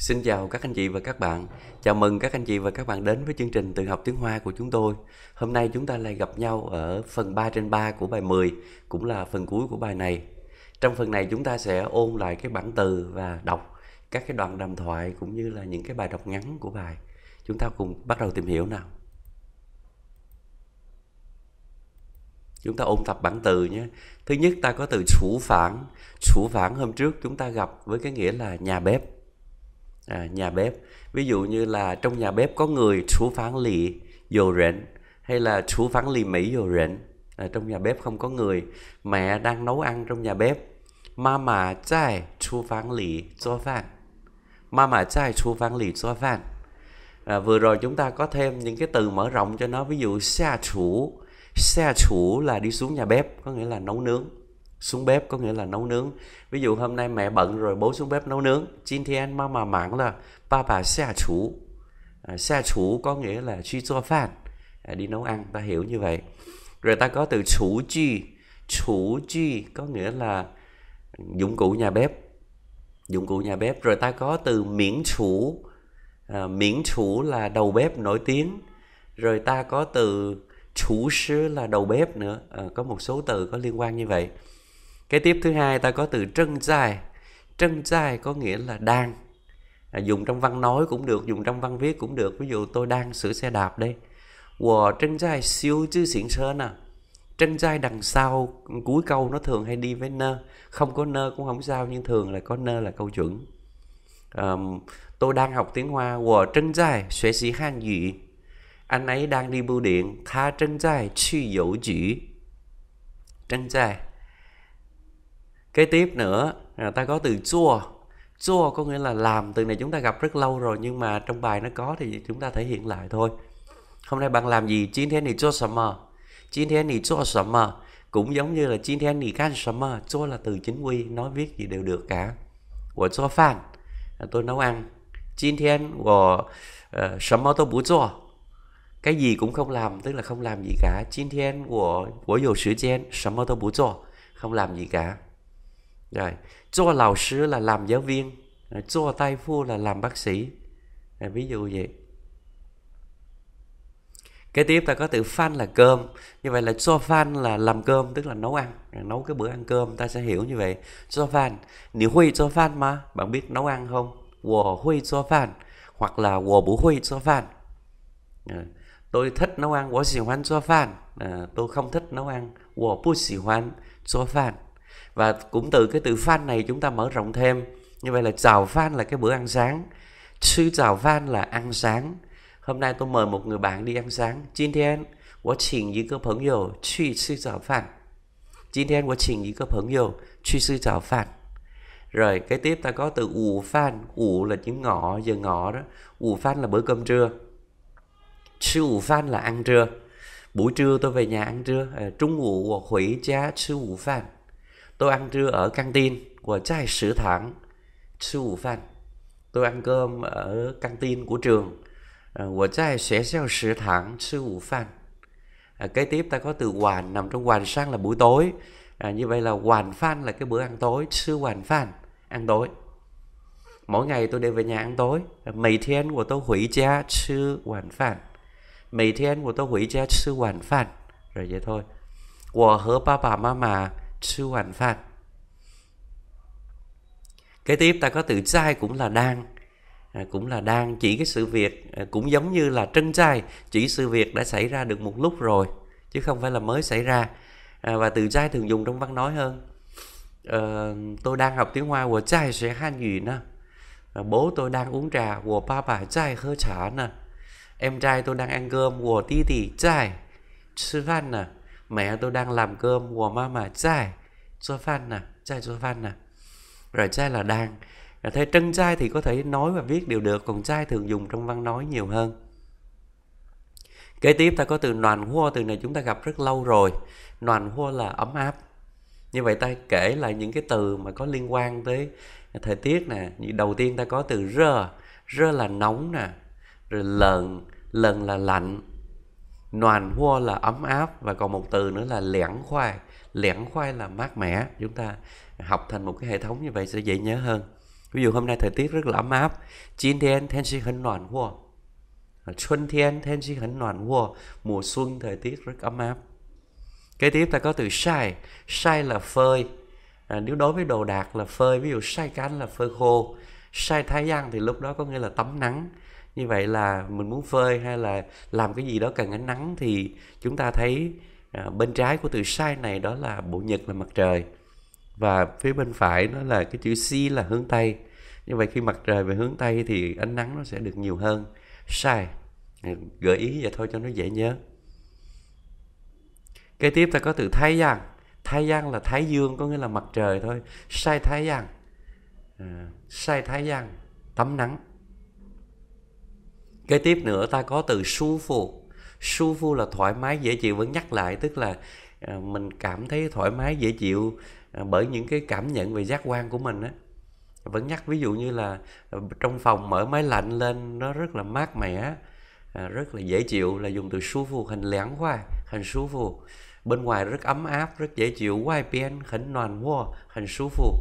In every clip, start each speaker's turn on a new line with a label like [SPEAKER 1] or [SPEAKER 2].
[SPEAKER 1] Xin chào các anh chị và các bạn. Chào mừng các anh chị và các bạn đến với chương trình tự học tiếng Hoa của chúng tôi. Hôm nay chúng ta lại gặp nhau ở phần 3 trên 3 của bài 10, cũng là phần cuối của bài này. Trong phần này chúng ta sẽ ôn lại cái bản từ và đọc các cái đoạn đàm thoại cũng như là những cái bài đọc ngắn của bài. Chúng ta cùng bắt đầu tìm hiểu nào. Chúng ta ôn tập bản từ nhé. Thứ nhất ta có từ chủ phản. Chủ phản hôm trước chúng ta gặp với cái nghĩa là nhà bếp à, nhà bếp ví dụ như là trong nhà bếp có người chú phán lì dồ rện hay là chú phán lì mỹ dồ rện à, trong nhà bếp không có người mẹ đang nấu ăn trong nhà bếp mama chai chú phán lì cho phản mà mà chú phán lì cho phản à, vừa rồi chúng ta có thêm những cái từ mở rộng cho nó ví dụ xa chủ xa chủ là đi xuống nhà bếp có nghĩa là nấu nướng xuống bếp có nghĩa là nấu nướng ví dụ hôm nay mẹ bận rồi bố xuống bếp nấu nướng Jin thiên ma mà mảng là ba bà xa chủ à, xa chủ có nghĩa là chi cho phan à, đi nấu ăn ta hiểu như vậy rồi ta có từ chủ chi chủ chi có nghĩa là dụng cụ nhà bếp dụng cụ nhà bếp rồi ta có từ miễn chủ à, miễn chủ là đầu bếp nổi tiếng rồi ta có từ chủ sư là đầu bếp nữa à, có một số từ có liên quan như vậy cái tiếp thứ hai ta có từ trân dài trân dài có nghĩa là đang à, dùng trong văn nói cũng được dùng trong văn viết cũng được ví dụ tôi đang sửa xe đạp đây của trân dài siêu chứ xịn sơn à trân dài đằng sau cuối câu nó thường hay đi với nơ không có nơ cũng không sao nhưng thường là có nơ là câu chuẩn um, tôi đang học tiếng hoa của trân dài sẽ sĩ han dị anh ấy đang đi bưu điện tha trân dài chi dẫu chỉ trân dài kế tiếp nữa à, ta có từ chua chua có nghĩa là làm từ này chúng ta gặp rất lâu rồi nhưng mà trong bài nó có thì chúng ta thể hiện lại thôi hôm nay bạn làm gì chín thiên thì chua sầm mờ chín thiên thì chua sầm mờ cũng giống như là chín thiên thì can sầm mờ chua là từ chính quy nói viết gì đều được cả của chua fan à, tôi nấu ăn chín thiên của à, sầm mờ tôi bú chua cái gì cũng không làm tức là không làm gì cả chín thiên của của dù sự chen sầm mơ tôi bú chua không làm gì cả rồi cho lão sư là làm giáo viên cho tay phu là làm bác sĩ rồi, ví dụ vậy cái tiếp ta có từ fan là cơm như vậy là cho fan là làm cơm tức là nấu ăn nấu cái bữa ăn cơm ta sẽ hiểu như vậy cho fan nếu huy cho fan mà bạn biết nấu ăn không wo huy cho fan hoặc là wo bố huy cho fan tôi thích nấu ăn wo xỉ hoan cho fan tôi không thích nấu ăn wo bu xỉ hoan cho fan và cũng từ cái từ fan này chúng ta mở rộng thêm như vậy là chào fan là cái bữa ăn sáng sư chào fan là ăn sáng hôm nay tôi mời một người bạn đi ăn sáng Jin Thiên Tôi xin với các bạn yêu Chuy sư chào fan Jin Thiên tôi xin với các bạn yêu Chuy sư chào fan rồi cái tiếp ta có từ ủ fan ủ là chữ ngọ giờ ngọ đó ủ fan là bữa cơm trưa sư ủ fan là ăn trưa buổi trưa tôi về nhà ăn trưa à, trung ủ hoặc hủy chá sư ủ fan tôi ăn trưa ở căng tin của trai sử thẳng sư phụ phan tôi ăn cơm ở căng tin của trường à, của trai sẽ theo sử thẳng sư phụ phan à, kế tiếp ta có từ hoàn nằm trong hoàn sang là buổi tối à, như vậy là hoàn phan là cái bữa ăn tối sư hoàn phan ăn tối mỗi ngày tôi đều về nhà ăn tối à, mì thiên của tôi hủy cha sư hoàn phan mì thiên của tôi hủy cha sư hoàn phan rồi vậy thôi của hứa ba bà ma sư hoành pháp kế tiếp ta có từ trai cũng là đang à, cũng là đang chỉ cái sự việc à, cũng giống như là trân trai chỉ sự việc đã xảy ra được một lúc rồi chứ không phải là mới xảy ra à, và từ trai thường dùng trong văn nói hơn à, tôi đang học tiếng hoa của trai sẽ han gì nè à, bố tôi đang uống trà của ba bà trai hơi chả nè em trai tôi đang ăn cơm của tí tỷ trai sư phan nè mẹ tôi đang làm cơm của mama trai cho fan nè trai cho fan nè rồi trai là đang là thế trân trai thì có thể nói và viết đều được còn trai thường dùng trong văn nói nhiều hơn kế tiếp ta có từ noàn hua từ này chúng ta gặp rất lâu rồi noàn hua là ấm áp như vậy ta kể lại những cái từ mà có liên quan tới thời tiết nè như đầu tiên ta có từ rơ rơ là nóng nè rồi lợn lợn là lạnh noàn hua là ấm áp và còn một từ nữa là lẻn khoai lẻn khoai là mát mẻ chúng ta học thành một cái hệ thống như vậy sẽ dễ nhớ hơn ví dụ hôm nay thời tiết rất là ấm áp chín thiên thiên sĩ hân noàn hua xuân thiên thiên sĩ hân noàn hua mùa xuân thời tiết rất ấm áp kế tiếp ta có từ sai sai là phơi à, nếu đối với đồ đạc là phơi ví dụ sai cánh là phơi khô sai thái giang thì lúc đó có nghĩa là tắm nắng như vậy là mình muốn phơi hay là làm cái gì đó cần ánh nắng thì chúng ta thấy à, bên trái của từ sai này đó là bộ nhật là mặt trời và phía bên phải nó là cái chữ si là hướng tây như vậy khi mặt trời về hướng tây thì ánh nắng nó sẽ được nhiều hơn sai ừ, gợi ý vậy thôi cho nó dễ nhớ kế tiếp ta có từ thái giang thái giang là thái dương có nghĩa là mặt trời thôi sai thái giang à, sai thái giang tắm nắng kế tiếp nữa ta có từ su phụ su phu là thoải mái dễ chịu vẫn nhắc lại tức là à, mình cảm thấy thoải mái dễ chịu à, bởi những cái cảm nhận về giác quan của mình á vẫn nhắc ví dụ như là à, trong phòng mở máy lạnh lên nó rất là mát mẻ rất là dễ chịu là dùng từ su phu hình lẻn hoa hình su phu bên ngoài rất ấm áp rất dễ chịu ngoài bien khẩn noàn hoa hình su phu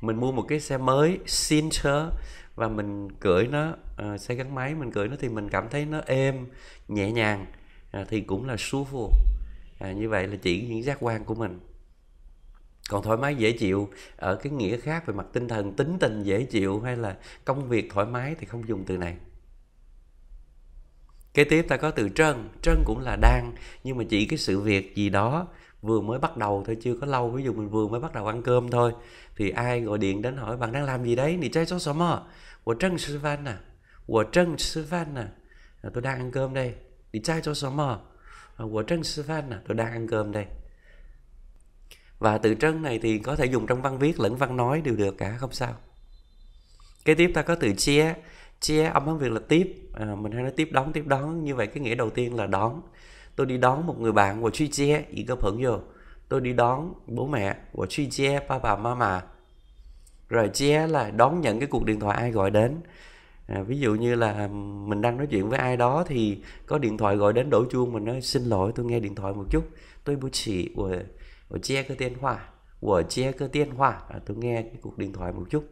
[SPEAKER 1] mình mua một cái xe mới xin chớ và mình cưỡi nó uh, ờ, xe gắn máy mình cưỡi nó thì mình cảm thấy nó êm nhẹ nhàng à, thì cũng là sufu à, như vậy là chỉ những giác quan của mình còn thoải mái dễ chịu ở cái nghĩa khác về mặt tinh thần tính tình dễ chịu hay là công việc thoải mái thì không dùng từ này kế tiếp ta có từ trơn trơn cũng là đang nhưng mà chỉ cái sự việc gì đó vừa mới bắt đầu thôi chưa có lâu ví dụ mình vừa mới bắt đầu ăn cơm thôi thì ai gọi điện đến hỏi bạn đang làm gì đấy thì chơi số số mơ của trân sư văn à của trân sư văn à, à tôi đang ăn cơm đây nì chơi số số mơ à, của trân sư văn à tôi đang ăn cơm đây và từ trân này thì có thể dùng trong văn viết lẫn văn nói đều được cả không sao kế tiếp ta có từ chia chia âm hán việt là tiếp à, mình hay nói tiếp đón tiếp đón như vậy cái nghĩa đầu tiên là đón tôi đi đón một người bạn của truy chia ý cơ phận vô tôi đi đón bố mẹ của truy chia ba bà mama rồi chia là đón nhận cái cuộc điện thoại ai gọi đến à, ví dụ như là mình đang nói chuyện với ai đó thì có điện thoại gọi đến đổ chuông mình nói xin lỗi tôi nghe điện thoại một chút tôi bố chỉ của của chia cơ tiên hoa của chia cơ tiên hoa à, tôi nghe cái cuộc điện thoại một chút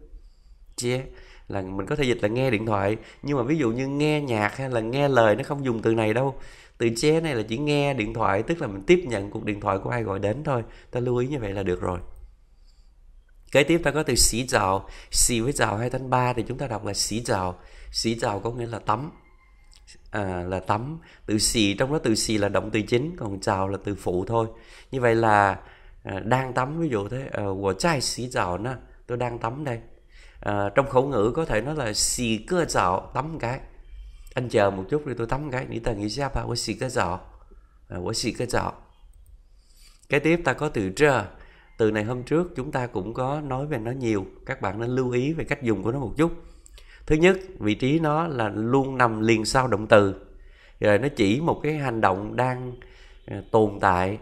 [SPEAKER 1] chia là mình có thể dịch là nghe điện thoại nhưng mà ví dụ như nghe nhạc hay là nghe lời nó không dùng từ này đâu từ che này là chỉ nghe điện thoại tức là mình tiếp nhận cuộc điện thoại của ai gọi đến thôi ta lưu ý như vậy là được rồi kế tiếp ta có từ xỉ dạo xỉ với dạo hai thanh ba thì chúng ta đọc là xỉ dạo xỉ dạo có nghĩa là tắm à, là tắm từ xì trong đó từ xì là động từ chính còn chào là từ phụ thôi như vậy là à, đang tắm ví dụ thế ờ, của trai xì chào nè tôi đang tắm đây à, trong khẩu ngữ có thể nói là xì cơ chào tắm cái anh chờ một chút đi tôi tắm cái nghĩ ta nghĩ sao ba quá xịt cái giỏ à, quá xịt cái giỏ cái tiếp ta có từ trơ từ này hôm trước chúng ta cũng có nói về nó nhiều các bạn nên lưu ý về cách dùng của nó một chút thứ nhất vị trí nó là luôn nằm liền sau động từ rồi nó chỉ một cái hành động đang à, tồn tại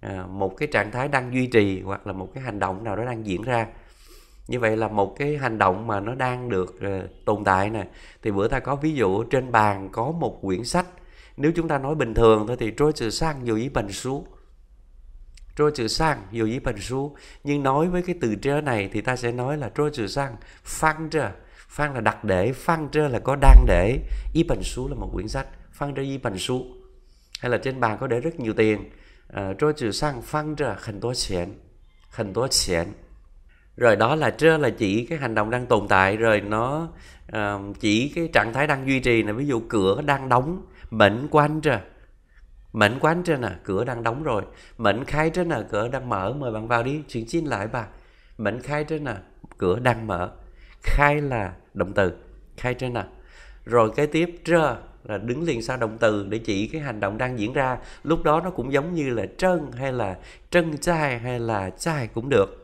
[SPEAKER 1] à, một cái trạng thái đang duy trì hoặc là một cái hành động nào đó đang diễn ra như vậy là một cái hành động mà nó đang được ờ, tồn tại nè thì bữa ta có ví dụ trên bàn có một quyển sách nếu chúng ta nói bình thường thôi thì trôi trừ sang dù ý bình xuống trôi chữ sang dù với bình xuống nhưng nói với cái từ trơ này thì ta sẽ nói là trôi chữ sang phăng trơ phăng là đặt để phăng trơ là có đang để y bình xuống là một quyển sách phăng trơ y bình xuống hay là trên bàn có để rất nhiều tiền ờ, trôi chữ sang phăng trơ khẩn tố xẻn khẩn tố xẻn rồi đó là trơ là chỉ cái hành động đang tồn tại rồi nó uh, chỉ cái trạng thái đang duy trì là ví dụ cửa đang đóng mệnh quanh trơ mệnh quán trên à cửa đang đóng rồi mệnh khai trên à cửa đang mở mời bạn vào đi chuyện xin lại bà mệnh khai trên à cửa đang mở khai là động từ khai trên à rồi cái tiếp trơ là đứng liền sau động từ để chỉ cái hành động đang diễn ra lúc đó nó cũng giống như là trân hay là trân trai hay là trai cũng được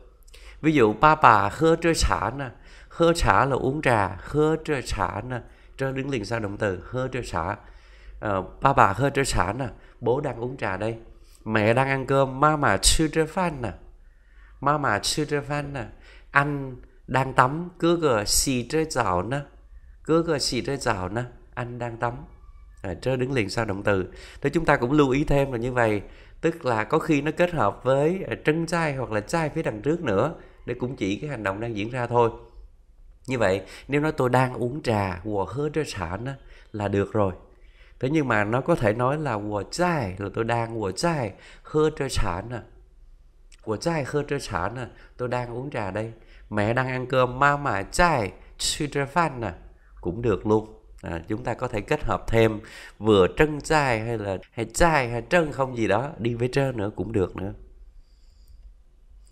[SPEAKER 1] ví dụ ba bà hơ trơ xả nè hơ xả là uống trà hơ trơ xả nè trơ đứng liền sau động từ hơ trơ xả ờ, ba bà hơ trơ xả nè bố đang uống trà đây mẹ đang ăn cơm ma mà chưa trơ phan nè ma mà chưa trơ phan nè anh đang tắm cứ gờ xì trơ dạo nè cứ gờ xì trơ dạo nè anh đang tắm à, trơ đứng liền sau động từ thế chúng ta cũng lưu ý thêm là như vậy tức là có khi nó kết hợp với ờ, trân trai hoặc là trai phía đằng trước nữa để cũng chỉ cái hành động đang diễn ra thôi như vậy nếu nói tôi đang uống trà của hơ trà sản là được rồi thế nhưng mà nó có thể nói là của chai là tôi đang của chai hơ trà sản à của chai hơ trà sản à tôi đang uống trà đây mẹ đang ăn cơm ma mà chai suy trà phan à cũng được luôn à, chúng ta có thể kết hợp thêm vừa trân chai hay là hay chai hay trân không gì đó đi với trơ nữa cũng được nữa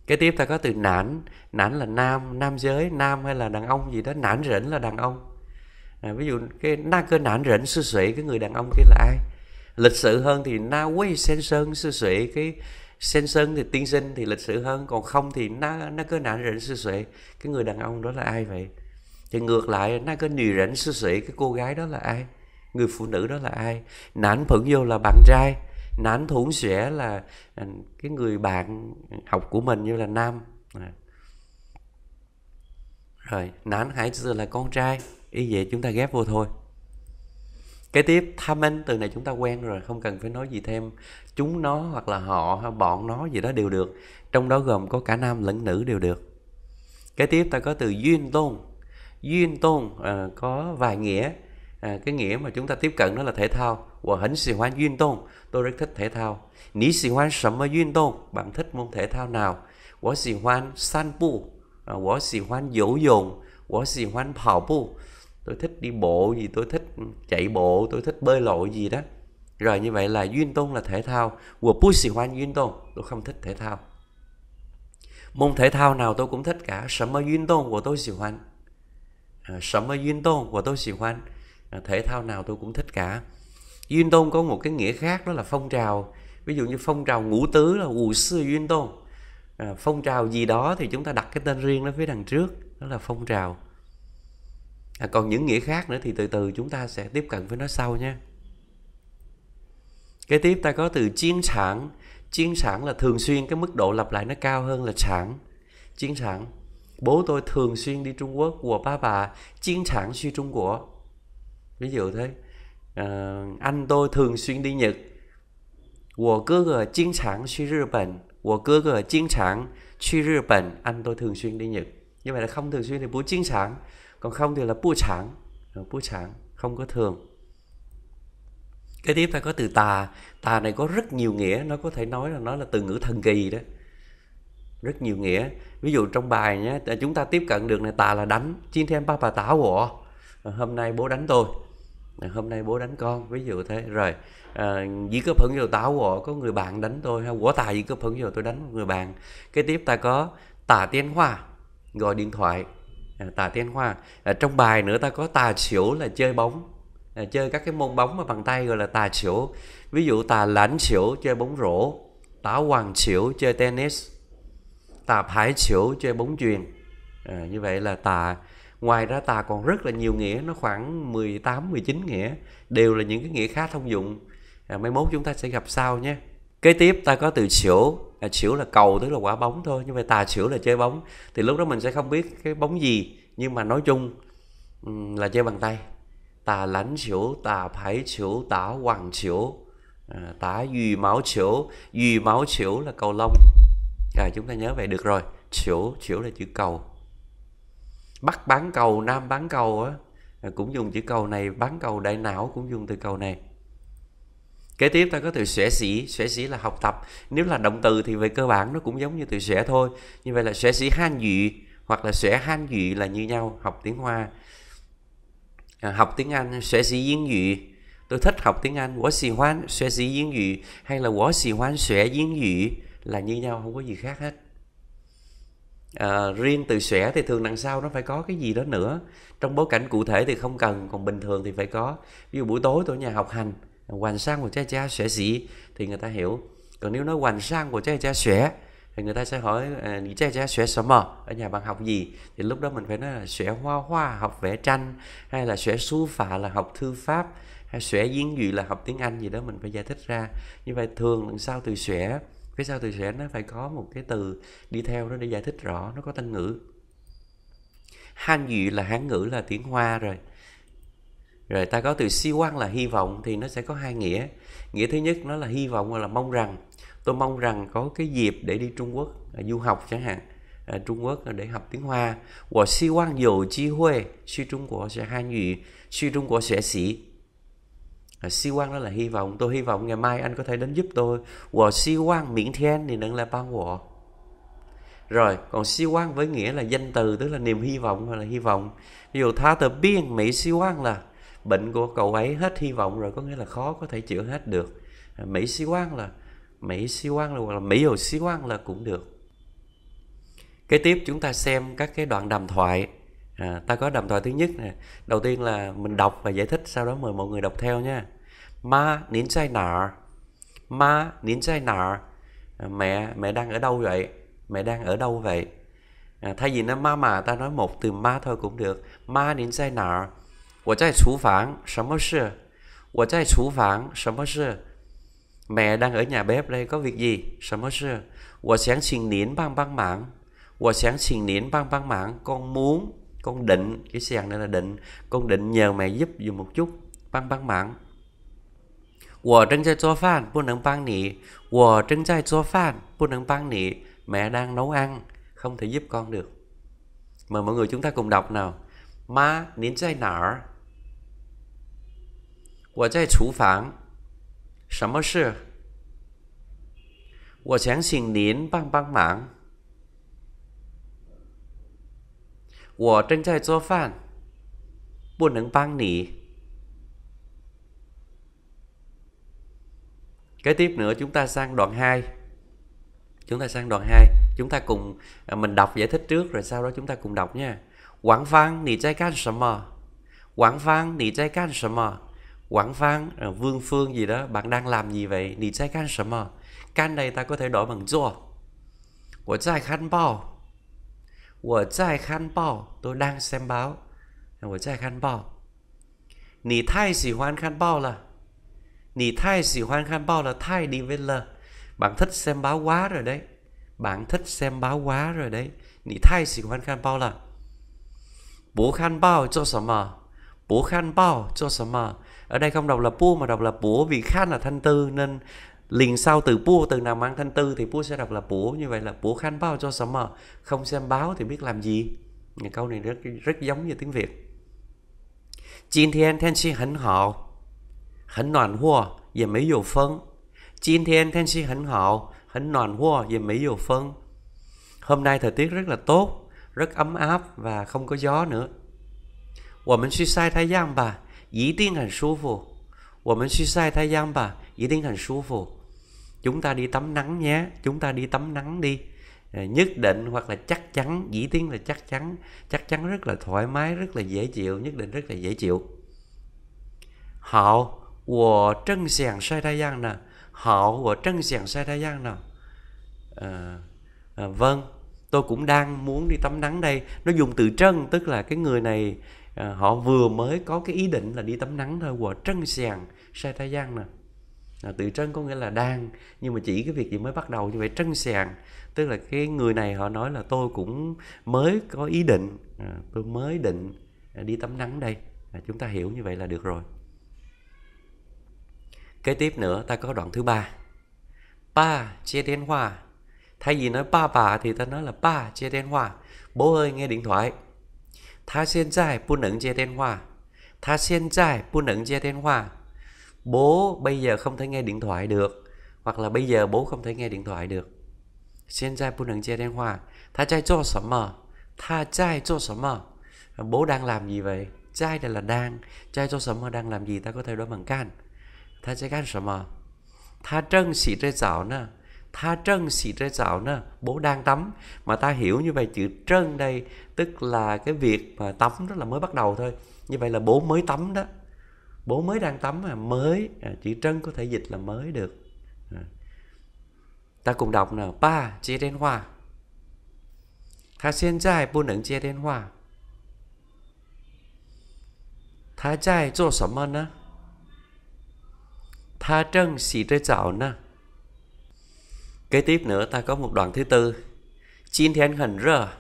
[SPEAKER 1] cái tiếp ta có từ nản, nản là nam, nam giới, nam hay là đàn ông gì đó, nản rỉnh là đàn ông. À, ví dụ cái na cơ nản rỉnh sư sủy cái người đàn ông kia là ai? Lịch sử hơn thì na quay sen sơn sư sủy cái sen sơn thì tiên sinh thì lịch sử hơn còn không thì na na cơ nản rỉnh sư sủy cái người đàn ông đó là ai vậy? Thì ngược lại na cơ nì rỉnh sư sủy cái cô gái đó là ai? Người phụ nữ đó là ai? Nản phẫn vô là bạn trai nán thủ sẽ là à, cái người bạn học của mình như là nam à. rồi nán hãy từ là con trai y vậy chúng ta ghép vô thôi cái tiếp tham anh từ này chúng ta quen rồi không cần phải nói gì thêm chúng nó hoặc là họ hay bọn nó gì đó đều được trong đó gồm có cả nam lẫn nữ đều được cái tiếp ta có từ duyên tôn duyên tôn à, có vài nghĩa à, cái nghĩa mà chúng ta tiếp cận đó là thể thao và hẳn sĩ hoan duyên tôn tôi rất thích thể thao ní sĩ hoan sầm duyên tôn bạn thích môn thể thao nào của sĩ hoan san pu của à, sĩ hoan dỗ dồn của sĩ hoan tôi thích đi bộ gì tôi thích chạy bộ tôi thích bơi lội gì đó rồi như vậy là duyên tôn là thể thao của pu sĩ hoan duyên tôn tôi không thích thể thao môn thể thao nào tôi cũng thích cả sầm duyên tôn của tôi sĩ hoan à, sầm duyên tôn của tôi sĩ hoan À, thể thao nào tôi cũng thích cả duyên tôn có một cái nghĩa khác đó là phong trào ví dụ như phong trào ngũ tứ là ủ sư duyên tôn à, phong trào gì đó thì chúng ta đặt cái tên riêng nó phía đằng trước đó là phong trào à, còn những nghĩa khác nữa thì từ từ chúng ta sẽ tiếp cận với nó sau nha kế tiếp ta có từ chiến sản chiến sản là thường xuyên cái mức độ lặp lại nó cao hơn là sản chiến sản bố tôi thường xuyên đi trung quốc của ba bà chiến sản suy trung quốc ví dụ thế à, anh tôi thường xuyên đi nhật 我哥哥经常去日本我哥哥经常去日本 anh tôi thường xuyên đi nhật như vậy là không thường xuyên thì bố chính sáng còn không thì là bố sáng ờ, bố sáng không có thường cái tiếp ta có từ tà tà này có rất nhiều nghĩa nó có thể nói là nó là từ ngữ thần kỳ đó rất nhiều nghĩa ví dụ trong bài nhé à, chúng ta tiếp cận được này tà là đánh chiến thêm ba bà tả của ờ, hôm nay bố đánh tôi hôm nay bố đánh con ví dụ thế rồi à, dĩ cấp hứng giờ táo của có người bạn đánh tôi hay quả tài dĩ cấp hứng giờ tôi đánh người bạn cái tiếp ta có tả tiên hoa gọi điện thoại à, tả tiên hoa à, trong bài nữa ta có tà xỉu là chơi bóng à, chơi các cái môn bóng mà bằng tay gọi là tà xỉu ví dụ tà lãnh xỉu chơi bóng rổ tả hoàng xỉu chơi tennis tà hải xỉu chơi bóng chuyền à, như vậy là tà ngoài ra tà còn rất là nhiều nghĩa nó khoảng 18 19 nghĩa đều là những cái nghĩa khá thông dụng à, mai mốt chúng ta sẽ gặp sau nhé kế tiếp ta có từ xỉu à, xỉu là cầu tức là quả bóng thôi nhưng mà tà xỉu là chơi bóng thì lúc đó mình sẽ không biết cái bóng gì nhưng mà nói chung ừ, là chơi bằng tay tà lãnh xỉu tà phải xỉu tả hoàng xỉu à, tả duy máu xỉu duy máu xỉu là cầu lông à chúng ta nhớ vậy được rồi xỉu xỉu là chữ cầu bắt bán cầu nam bán cầu á à, cũng dùng chữ cầu này bán cầu đại não cũng dùng từ cầu này kế tiếp ta có từ xẻ sĩ xẻ sĩ là học tập nếu là động từ thì về cơ bản nó cũng giống như từ xẻ thôi như vậy là xẻ sĩ han dị hoặc là xẻ han dị là như nhau học tiếng hoa à, học tiếng anh xẻ sĩ diễn dị tôi thích học tiếng anh quá xì hoan xẻ sĩ diễn dị hay là quá xì hoan xẻ diễn dị là như nhau không có gì khác hết à, riêng từ xẻ thì thường đằng sau nó phải có cái gì đó nữa trong bối cảnh cụ thể thì không cần còn bình thường thì phải có ví dụ buổi tối tôi ở nhà học hành hoàn sang của cha cha xẻ gì thì người ta hiểu còn nếu nói hoàn sang của cha cha xẻ thì người ta sẽ hỏi ờ, cha cha xẻ sở ở nhà bạn học gì thì lúc đó mình phải nói là xẻ hoa hoa học vẽ tranh hay là xẻ xu phạ là học thư pháp hay xẻ diễn gì là học tiếng anh gì đó mình phải giải thích ra như vậy thường đằng sau từ xẻ phía sau từ sẽ nó phải có một cái từ đi theo nó để giải thích rõ nó có tên ngữ han dị là hán ngữ là tiếng hoa rồi rồi ta có từ si quan là hy vọng thì nó sẽ có hai nghĩa nghĩa thứ nhất nó là hy vọng là mong rằng tôi mong rằng có cái dịp để đi trung quốc à, du học chẳng hạn à, trung quốc để học tiếng hoa hoặc si quan dụ chi huê suy trung quốc sẽ hai dị suy trung quốc sẽ sĩ Si quang đó là hy vọng tôi hy vọng ngày mai anh có thể đến giúp tôi của Si quang miễn thiên thì đừng là bao của rồi còn Si quang với nghĩa là danh từ tức là niềm hy vọng hoặc là hy vọng ví dụ tha tờ biên mỹ Si quang là bệnh của cậu ấy hết hy vọng rồi có nghĩa là khó có thể chữa hết được mỹ Si quang là mỹ Si quang là hoặc là mỹ hồ Si quang là cũng được kế tiếp chúng ta xem các cái đoạn đàm thoại à, ta có đàm thoại thứ nhất nè đầu tiên là mình đọc và giải thích sau đó mời mọi người đọc theo nha ma nín sai nợ ma nín sai nợ à, mẹ mẹ đang ở đâu vậy mẹ đang ở đâu vậy à, thay vì nó ma mà ta nói một từ ma thôi cũng được ma nín sai nợ 我在厨房什么事我在厨房什么事 mẹ đang ở nhà bếp đây có việc gì Sớm hết sự Tôi sáng xin nín băng băng mạng Tôi sáng xin nín băng băng mạng Con muốn con định cái sàn này là định con định nhờ mẹ giúp dùm một chút băng băng mạng 我正在做饭，不能帮你。我正在做饭，不能帮你。Mẹ đang nấu ăn, không thể giúp con được. Mời mọi người chúng ta cùng đọc nào. Má, nín dây nở. 我在厨房。什么事？我想请您帮帮忙。我正在做饭，不能帮你。Kế tiếp nữa chúng ta sang đoạn 2. Chúng ta sang đoạn 2, chúng ta cùng à, mình đọc giải thích trước rồi sau đó chúng ta cùng đọc nha. Quảng Văn, nì trái can sầm mờ. Quảng Văn, nì trái can sầm mờ. Quảng Văn, à, Vương Phương gì đó, bạn đang làm gì vậy? Nì trái can sầm mờ. Can đây ta có thể đổi bằng do. Của trái khăn bao. 我在看报 tôi đang xem báo 我在看报你太喜欢看报了你太喜欢看报了太 đi với l bạn thích xem báo quá rồi đấy bạn thích xem báo quá rồi đấy Nì thay sĩ quan là Bố khăn bao cho sở mà Bố khăn bao cho sở mà Ở đây không đọc là pu mà đọc là bố Vì khăn là thanh tư nên liền sau từ bua từ nào mang thanh tư thì bua sẽ đọc là bủa như vậy là bủa khanh bao cho sớm mờ không xem báo thì biết làm gì câu này rất rất giống như tiếng việt Jin thiên thiên sĩ hẳn hảo Hẳn nòn hua Dì mấy dù phân Jin thiên thiên sĩ hẳn hảo Hẳn nòn hua Dì mấy dù phân Hôm nay thời tiết rất là tốt Rất ấm áp và không có gió nữa 我们去晒太阳吧，一定很舒服。我们去晒太阳吧，一定很舒服。chúng ta đi tắm nắng nhé chúng ta đi tắm nắng đi à, nhất định hoặc là chắc chắn dĩ tiếng là chắc chắn chắc chắn rất là thoải mái rất là dễ chịu nhất định rất là dễ chịu hảo của trân sàng sai thái giang nè hảo của trân sàng sai thái giang nè à, à, vâng tôi cũng đang muốn đi tắm nắng đây nó dùng từ trân tức là cái người này à, họ vừa mới có cái ý định là đi tắm nắng thôi của trân sàng sai thái giang nè à, tự trân có nghĩa là đang nhưng mà chỉ cái việc gì mới bắt đầu như vậy trân sàng tức là cái người này họ nói là tôi cũng mới có ý định à, tôi mới định à, đi tắm nắng đây à, chúng ta hiểu như vậy là được rồi kế tiếp nữa ta có đoạn thứ ba ba chia điện hoa thay vì nói ba bà thì ta nói là ba chia điện hoa bố ơi nghe điện thoại tha sen dài bu nửng chia điện hoa tha sen dài bu nửng chia điện hoa bố bây giờ không thể nghe điện thoại được hoặc là bây giờ bố không thể nghe điện thoại được 现在不能接电话他在做什么他在做什么 bố đang làm gì vậy Chai đây là đang Chai cho sớm đang làm gì ta có thể đối bằng can ta chai can sớm ta trân xỉ trên chảo nè ta trân xỉ trên chảo nè bố đang tắm mà ta hiểu như vậy chữ trân đây tức là cái việc mà tắm đó là mới bắt đầu thôi như vậy là bố mới tắm đó bố mới đang tắm mà mới à, chữ trân có thể dịch là mới được à. ta cùng đọc nào ba chia đến hoa ta hiện tại bu nâng chia đến hoa ta tại chỗ sầm mơ nè ta trân xì trê chảo nè kế tiếp nữa ta có một đoạn thứ tư Chín thiên hẳn rơ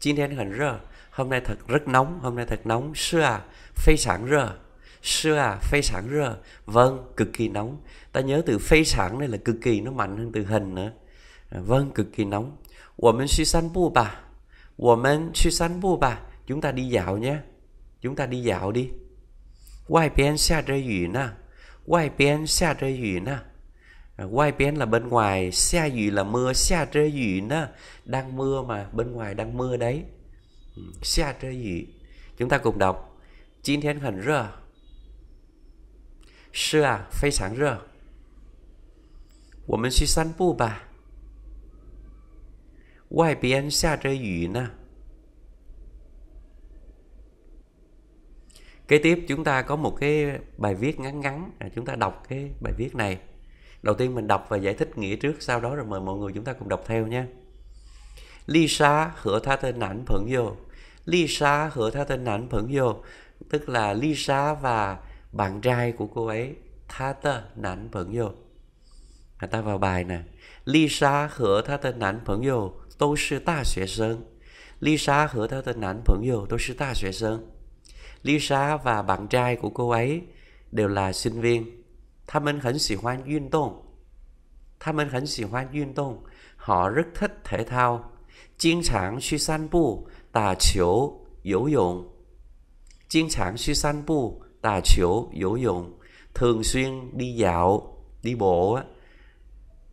[SPEAKER 1] Chín thiên hẳn rơ Hôm nay thật rất nóng Hôm nay thật nóng Sư à Phê sáng rơ Sưa à, phê sản rơ. Vâng, cực kỳ nóng. Ta nhớ từ phê sản này là cực kỳ nó mạnh hơn từ hình nữa. À, vâng, cực kỳ nóng. Wo men san bu ba. Wo men san bu ba. Chúng ta đi dạo nhé. Chúng ta đi dạo đi. Ngoài bên xa rơi dữ nè. Ngoài bên xa rơi dữ nè. Ngoài bên là bên ngoài, xa dữ là mưa, xa rơi dữ nè. Đang mưa mà, bên ngoài đang mưa đấy. Xa rơi dữ. Chúng ta cùng đọc. 今天很热。是啊，非常热。我们去散步吧。外边下着雨呢。Kế tiếp chúng ta có một cái bài viết ngắn ngắn, à, chúng ta đọc cái bài viết này. Đầu tiên mình đọc và giải thích nghĩa trước, sau đó rồi mời mọi người chúng ta cùng đọc theo nha. Lisa hứa tha tên nản phận vô. Lisa hứa tha tên nản phận vô. Tức là Lisa và bạn trai của cô ấy tha tơ nản phận vô người ta vào bài nè Lisa hở tha tơ nản phận vô tôi sư ta sẽ sơn Lisa hở tha tơ nản phận vô tôi sư ta sẽ sơn Lisa và bạn trai của cô ấy đều là sinh viên Thăm mình hẳn sĩ hoan duyên tôn Thăm mình hẳn sĩ hoan duyên tôn Họ rất thích thể thao Chiến sản suy san bu Tà chiếu dỗ dụng Chiến sản suy san bu tà xỉu dỗ dụng thường xuyên đi dạo đi bộ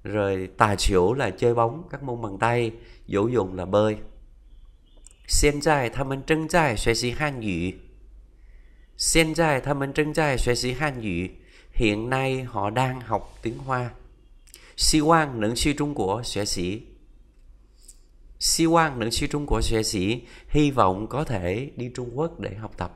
[SPEAKER 1] rồi tà xỉu là chơi bóng các môn bằng tay dỗ dụng là bơi Hiện tại, họ mình trân học Hàn ngữ. Hiện tại, họ mình trân học Hàn ngữ. Hiện nay họ đang học tiếng Hoa. Xi Wang nâng sư Trung Quốc học sĩ. Xi Wang nâng sư Trung Quốc học sĩ hy vọng có thể đi Trung Quốc để học tập.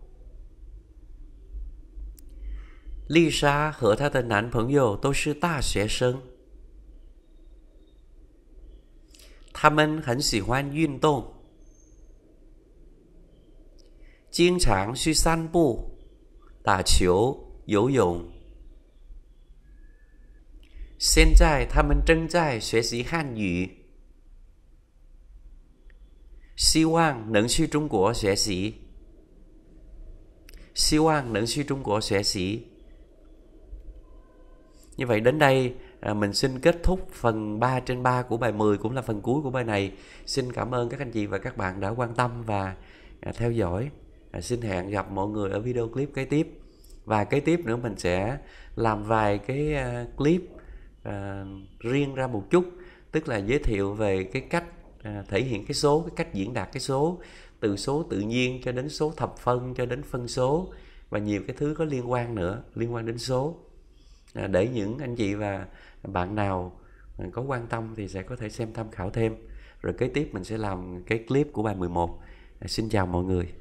[SPEAKER 1] 丽莎和她的男朋友都是大学生，他们很喜欢运动，经常去散步、打球、游泳。现在他们正在学习汉语，希望能去中国学习，希望能去中国学习。Như vậy đến đây à, mình xin kết thúc phần 3 trên 3 của bài 10 cũng là phần cuối của bài này. Xin cảm ơn các anh chị và các bạn đã quan tâm và à, theo dõi. À, xin hẹn gặp mọi người ở video clip kế tiếp. Và kế tiếp nữa mình sẽ làm vài cái clip riêng ra một chút, tức là giới thiệu về cái cách thể hiện cái số, cái cách diễn đạt cái số từ số tự nhiên cho đến số thập phân cho đến phân số và nhiều cái thứ có liên quan nữa liên quan đến số À, để những anh chị và bạn nào à, có quan tâm thì sẽ có thể xem tham khảo thêm rồi kế tiếp mình sẽ làm cái clip của bài 11 à, xin chào mọi người